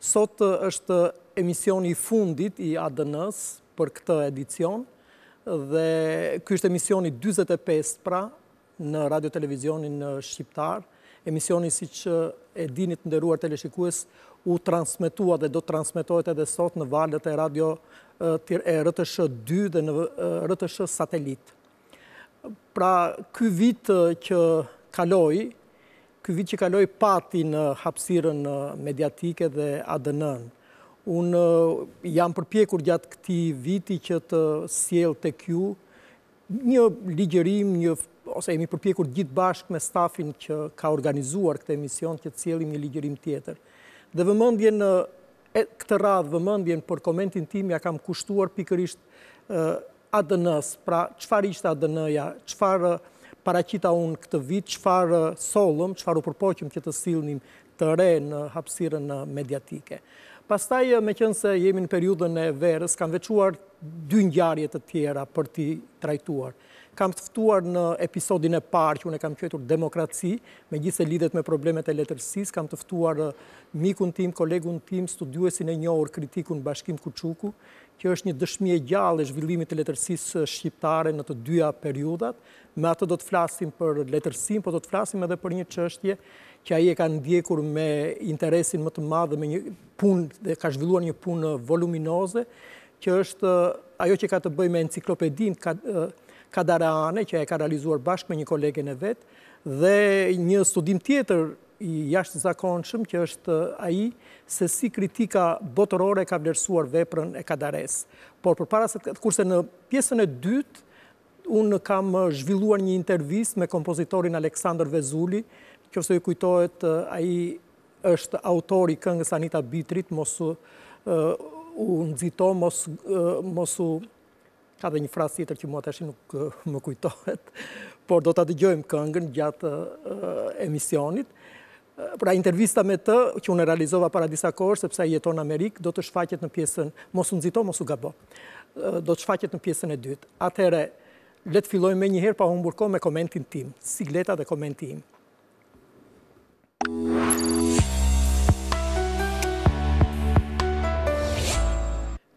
Sot është emisioni fundit i ADN-s për këtë edicion dhe kështë emisioni 25 pra në radio-televizionin shqiptar. Emisioni si që edinit të teleshikues u transmitua dhe do transmitohet edhe sot në valet e radio e rëtëshë 2 dhe në rëtëshë satelit. Pra, këj vit që kaloi, këtë vit që kaloj pati në hapsiren mediatike dhe ADN-ën. Unë jam përpjekur gjatë këti viti që të siel të kju një ligjerim, një ose jemi përpjekur gjithë bashkë me stafin që ka organizuar këtë emision që të cjelim një ligjërim tjetër. Dhe vëmëndjen në këtë radhë, vëmëndjen për komentin tim, ja kam kushtuar pikërisht ADN-s, pra qëfar ishte ADN-ja, qëfar paracita unë këtë vit, që farë solëm, që farë u përpoqëm që të silnim të re në hapsiren mediatike. Pastaj, me qënëse jemi në periudën e verës, kanë vequar dy njarjet të tjera për ti trajtuar. Kam tëftuar në episodin e parë që unë e kam qëtur demokraci, me gjithë se lidet me problemet e letërsis, kam tëftuar mikun tim, kolegun tim, studiuesin e njohur kritikun Bashkim kuçuku, që është një dëshmi e gjallë e zhvillimit e letërsis shqiptare në të dyja periudat, me atë do të flasim për letërsim, po do të flasim edhe për një qështje që aje ka ndjekur me interesin më të madhe, me një punë, dhe ka zhvilluar një punë voluminoze, që është eh, ajo që ka të bëj me enciklopedin eh, Kadarane, që e ka realizuar bashkë me një kolege në vetë, dhe një studim tjetër i jashtë zakonëshëm, që është eh, aji se si kritika botërore ka vlerësuar veprën e Kadares. Por, për para se të kurse në pjesën e dytë, unë kam zhvilluar një intervjist me kompozitorin Aleksandr Vezuli, që fëse ju kujtojtë aji është autori këngës Anita Bitrit, mosu u nëzito mos, mos u... Ka dhe një frasë tjetër që mua të eshi nuk më kujtohet, por do të të gjojmë këngën gjatë emisionit. Pra intervista me të, që unë e realizova para disa kohës, sepse i jeton Amerikë, do të shfaqet në pjesën, mos u nëzito, mos u gabo, do të shfaqet në pjesën e dytë. Atëhere, letë fillojmë me njëherë pa burko me komentin tim, sigleta dhe komentin tim. Thank you.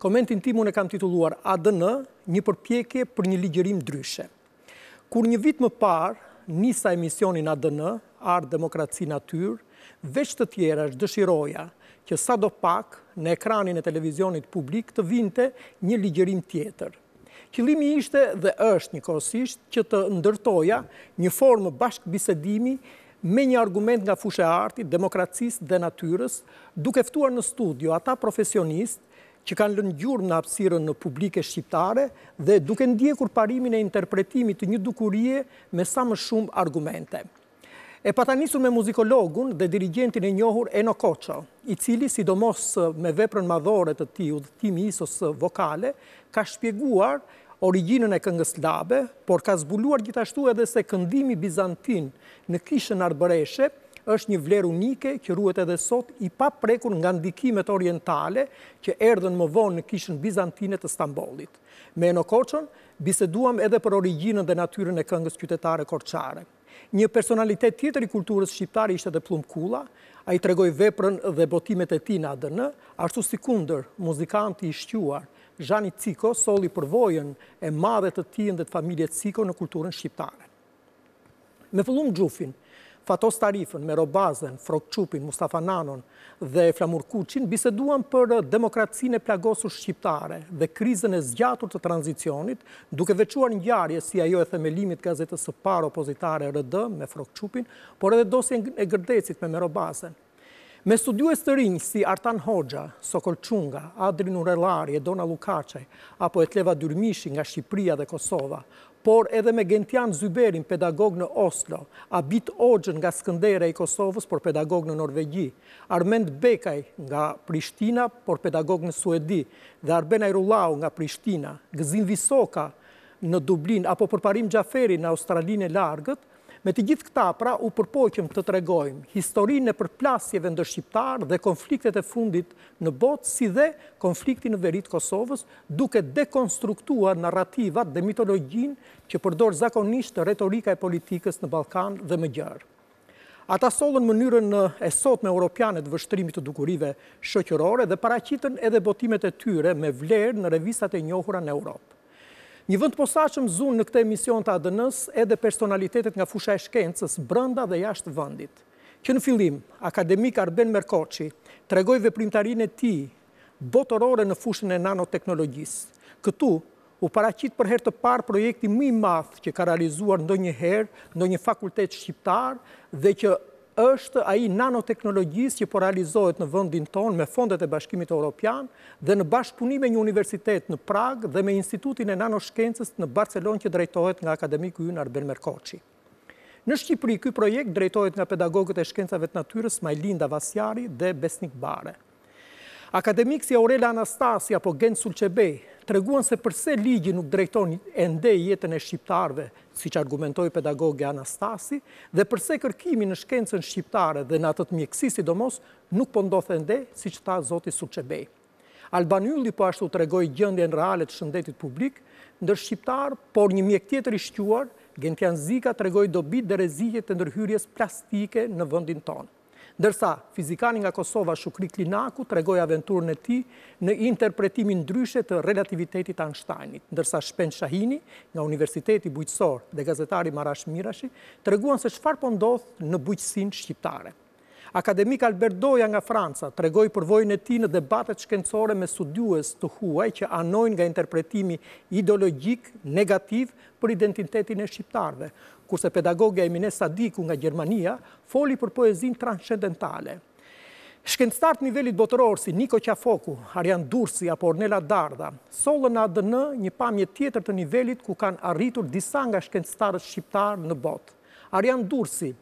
Komentin unë e kam titulluar ADN, një përpjekje për një ligjerim dryshe. Kur një vit më par nisa emisionin ADN, Ard, Demokraci, Natyr, veç të tjera është dëshiroja që sa do pak në ekranin e televizionit publik të vinte një ligjerim tjetër. Kjëlimi ishte dhe është një kërësisht që të ndërtoja një formë bashkë bisedimi me një argument nga fushë e artit, demokracis dhe natyrës, dukeftuar në studio ata profesionistë që kanë lënë në apsirën në publike shqiptare dhe duke ndje kur parimin e interpretimit të një dukurie me sa më shumë argumente. E pata njësur me muzikologun dhe dirigentin e njohur Eno Koqo, i cili, sidomos me veprën madhore të ti u isos vokale, ka shpjeguar originën e këngës labe, por ka zbuluar gjithashtu edhe se këndimi bizantin në kishën arbëreshe është një vlerë unike që ruhet edhe sot i pa prekur nga ndikimet orientale që erdhen më vonë në kishën Bizantine të Stambolit. Me e në koqën, biseduam edhe për originën dhe natyren e këngës qytetare korqare. Një personalitet tjetër i kulturës shqiptare ishte dhe plumb kula, a i tregoj veprën dhe botimet e ti në ADN, ashtu si kunder, muzikanti i shqyuar, Zhani Ciko soli përvojën e madhe të tijën dhe të familje Ciko në kulturën shqiptare. Me fëllum gjufin, Fatos Tarifën, Merobazën, Frokçupin, Mustafa Nanon dhe Flamur Kuqin, biseduan për demokracinë e plagosu shqiptare dhe krizën e zgjatur të tranzicionit, duke vequar një si ajo e themelimit gazetës së par opozitare RD me Frokçupin, por edhe dosje e gërdecit me Merobazën. Me studiues të rinjë si Artan Hoxha, Sokol Qunga, Adri Nurelari, Edona Lukace, apo e Tleva Dyrmishi nga Shqipria dhe Kosova, por edhe me Gentian Zyberin, pedagog në Oslo, Abit Ogjën nga Skëndere i Kosovës, por pedagog në Norvegji, Armend Bekaj nga Prishtina, por pedagog në Suedi, dhe Arben Ayrullau nga Prishtina, Gëzin Visoka në Dublin, apo përparim Gjaferi në Australinë e Largët, Me të gjithë këta, pra, u përpoqëm të tregojmë historinë e përplasjeve ndër shqiptarë dhe konfliktet e fundit në botë, si dhe konfliktin në veritë Kosovës, duke dekonstruktuar narrativat dhe mitologjin që përdor zakonisht të retorika e politikës në Balkan dhe më gjërë. Ata solën mënyrën në esot me Europianet vështrimit të dukurive shëqërore dhe paracitën edhe botimet e tyre me vlerë në revisat e njohura në Europë. Një vënd posaqëm zunë në këte emision të adn edhe personalitetet nga fusha e shkencës brënda dhe jashtë vëndit. Kjo në filim, akademik Arben Merkoqi tregoj veprimtarin e ti botërore në fushën e nanoteknologjisë. Këtu u paracit për her të par projekti mëj math që ka realizuar ndo një her, ndo një fakultet shqiptar dhe që është aji nanoteknologjisë që po realizohet në vëndin tonë me fondet e bashkimit e Europian dhe në bashkëpunime një universitet në Prag dhe me institutin e nanoshkencës në Barcelon që drejtohet nga akademiku jënë Arben Merkoqi. Në Shqipëri, këj projekt drejtohet nga pedagogët e shkencave të natyres Majlinda Vasjari dhe Besnik Bare. Akademikës i Aurela Anastasi apo Gen Sulqebej të reguan se përse ligi nuk drejton e ndej jetën e shqiptarve, si që argumentoj pedagogi Anastasi, dhe përse kërkimi në shkencën shqiptare dhe në atët mjekësisi domos, nuk po ndodhë e ndej, si që ta zoti Alban Yulli po ashtu të regoj gjëndje në realet shëndetit publik, ndër shqiptar, por një mjek tjetër i shquar, Gentian Zika të regoj dobit dhe rezijet të ndërhyrjes plastike në vëndin tonë. Dërsa, fizikani nga Kosova Shukri Klinaku të regoj aventurën e ti në interpretimin ndryshet të relativitetit Einsteinit, Dërsa, Shpen Shahini nga Universiteti Bujqësor dhe gazetari Marash Mirashi të reguan se shfar po ndodhë në bujqësin shqiptare. Akademik Albert Doja nga Franca të regoj përvojnë e ti në debatet shkencore me studiues të huaj që anojnë nga interpretimi ideologjik negativ për identitetin e shqiptarve, kurse pedagoge Emine Sadiku nga Gjermania, foli për poezin transcendentale. Shkencëtarët nivellit botëror si Niko Qafoku, Arjan Dursi apo Ornella Darda, solën ADN një pamje tjetër të nivellit ku kanë arritur disa nga shkencëtarët shqiptarë në botë. Arjan Dursi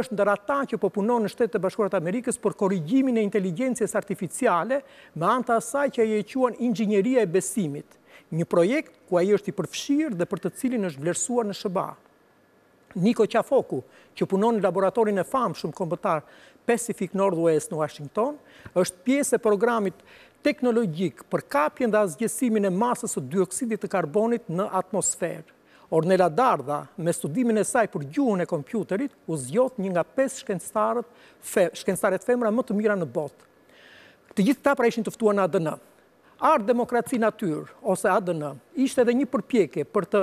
është ndër ata që po punon në shtetë të bashkurat Amerikës për korrigimin e inteligencjes artificiale me anta asaj që e e quan ingjineria e besimit, një projekt ku a i është i përfshirë dhe për të cilin është vlerësuar në shëbarë. Niko Qafoku, që punon në laboratorin e famë shumë kombëtar Pacific Northwest në Washington, është pjesë e programit teknologjik për kapjen dhe azgjesimin e masës o dioksidit të karbonit në atmosferë. Ornella Darda, me studimin e saj për gjuhën e kompjuterit, u zjot një nga 5 shkenstarët femra më të mira në botë. Të gjithë ta pra ishin tëftua në ADN. Arë demokraci natyr, ose ADN, ishte edhe një përpjekje për të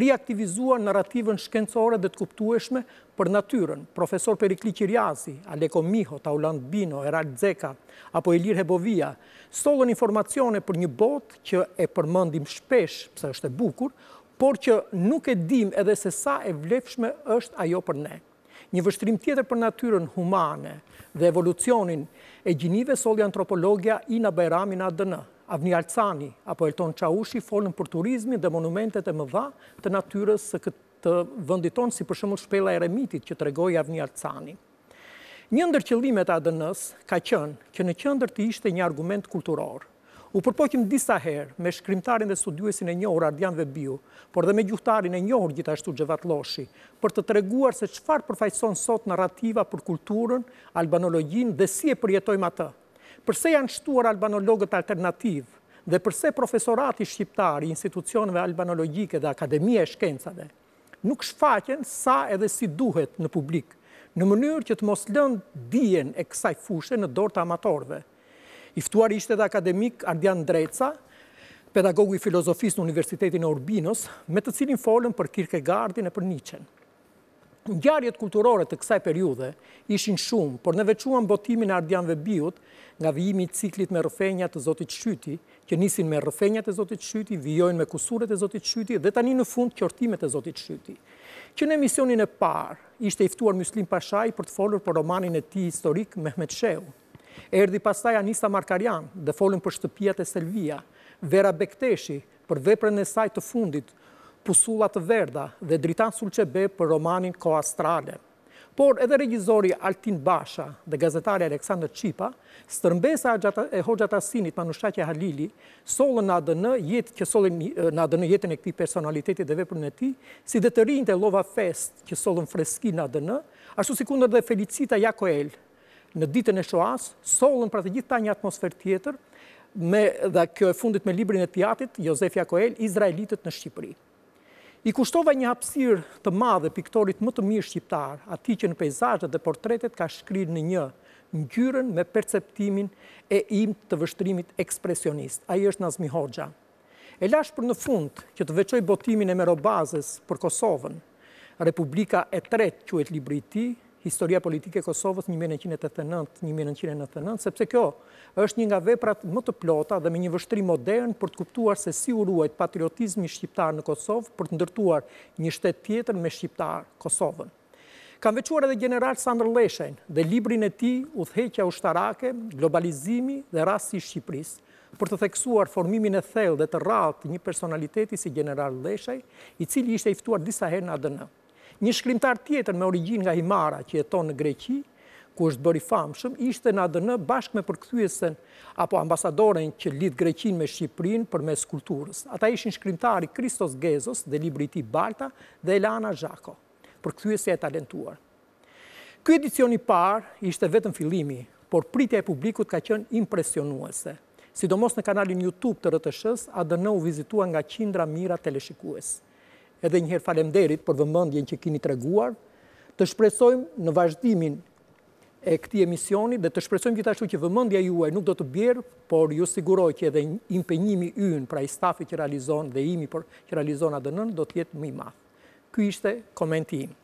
reaktivizua narrativën shkencore dhe të kuptueshme për natyrën. Profesor Perikli Kirjasi, Aleko Miho, Tauland Bino, Erald Zeka, apo Elir Hebovia, stollën informacione për një bot që e përmëndim shpesh, përse është e bukur, por që nuk e dim edhe se sa e vlefshme është ajo për ne. Një vështrim tjetër për natyrën humane dhe evolucionin e gjinive soli antropologja Ina në ADN, Avni Alcani apo Elton Qaushi folën për turizmi dhe monumentet e më dha të natyres së këtë vënditon si përshëmull shpela eremitit që të regoj Avni Alcani. Një ndër qëllimet ADN-s ka qënë që në qëndër të ishte një argument kulturor. U përpokim disa herë me shkrimtarin dhe studiuesin e njohër Ardian Biu, por dhe me gjuhtarin e njohër gjithashtu Gjevat Loshi, për të treguar se qëfar përfajson sot narrativa për kulturën, albanologjin dhe si e përjetojmë atë përse janë shtuar albanologët alternativë dhe përse profesorati shqiptari, institucionëve albanologike dhe akademie e shkencave, nuk shfaqen sa edhe si duhet në publik, në mënyrë që të mos lëndë dijen e kësaj fushë në dorë të amatorve. Iftuar ishte dhe akademik Ardian Dreca, pedagogu i filozofisë në Universitetin e Urbinos, me të cilin folën për Kierkegaardin e për nietzsche Gjarjet kulturore të kësaj periude ishin shumë, por në vequan botimin ardianve biut nga vijimi ciklit me rëfenjat të Zotit Shyti, që nisin me rëfenjat të Zotit Shyti, vijojnë me kusuret të Zotit Shyti dhe tani në fund kjortimet të Zotit Shyti. Që në emisionin e par, ishte iftuar Muslim Pashaj për të folur për romanin e ti historik Mehmet Shehu. Erdi pasaj Anisa Markarian dhe folën për shtëpijat e Selvia, Vera Bekteshi për veprën e saj të fundit, Pusullat Verda dhe Dritan Sulqebe për romanin Ko Astrale. Por edhe regjizori Altin Basha dhe gazetari Aleksandr Qipa, stërmbesa e hoxat asinit Manushaqe Halili, solën në ADN, jetë që solën në ADN jetën e këti personalitetit dhe vepër në ti, si dhe të rinjë të lova fest që solën freski në ADN, ashtu si kundër dhe Felicita Jakoel, në ditën e shoas, solën pra të gjithë ta një atmosfer tjetër, dhe kjo e fundit me librin e tjatit, Josef Jakoel, Izraelitet në Shqipëri. I kushtova një hapsir të madhe piktorit më të mirë shqiptar, ati që në pejzajët dhe portretet ka shkryrë në një, në gjyren me perceptimin e im të vështrimit ekspresionist. Aji është Nazmi Hoxha. E lash për në fund që të veqoj botimin e mero bazës për Kosovën, Republika e tretë që e të libri ti, historia politike e Kosovës 1989-1999, sepse kjo është një nga veprat më të plota dhe me një vështri modern për të kuptuar se si uruajt patriotizmi shqiptar në Kosovë për të ndërtuar një shtetë tjetër me shqiptar Kosovën. Kam vequar edhe general Sandr Leshen dhe librin e ti u theqja u shtarake, globalizimi dhe rasi Shqipëris, për të theksuar formimin e thell dhe të ratë një personaliteti si general Leshen, i cili ishte iftuar disa her në ADN. Një shkrimtar tjetër me origin nga Himara që jeton në Greqi, ku është bëri famshëm, ishte në ADN bashkë me përkthyesen apo ambasadoren që lidh Greqin me Shqiprin për mes kulturës. Ata ishin shkrimtari Kristos Gezos dhe libri ti Balta dhe Elana Zhako, përkthyesja e talentuar. Ky edicion i parë ishte vetëm fillimi, por pritja e publikut ka qenë impresionuese. Sidomos në kanalin YouTube të RTS-s, ADN u vizitua nga qindra mira teleshikues edhe njëherë falemderit për vëmëndjen që kini treguar, të shpresojmë në vazhdimin e këti emisioni dhe të shpresojmë gjithashtu që vëmëndja juaj nuk do të bjerë, por ju siguroj që edhe impenjimi yn pra i stafi që realizon dhe imi për që realizon adënën do të jetë më i mafë. Ky ishte komenti im.